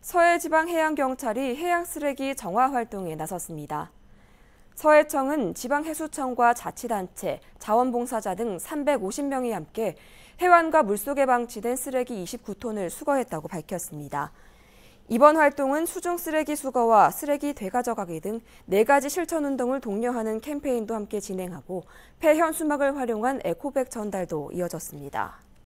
서해지방해양경찰이 해양 쓰레기 정화 활동에 나섰습니다. 서해청은 지방해수청과 자치단체, 자원봉사자 등 350명이 함께 해안과 물속에 방치된 쓰레기 29톤을 수거했다고 밝혔습니다. 이번 활동은 수중 쓰레기 수거와 쓰레기 되가져가기 등 4가지 실천 운동을 독려하는 캠페인도 함께 진행하고 폐현수막을 활용한 에코백 전달도 이어졌습니다.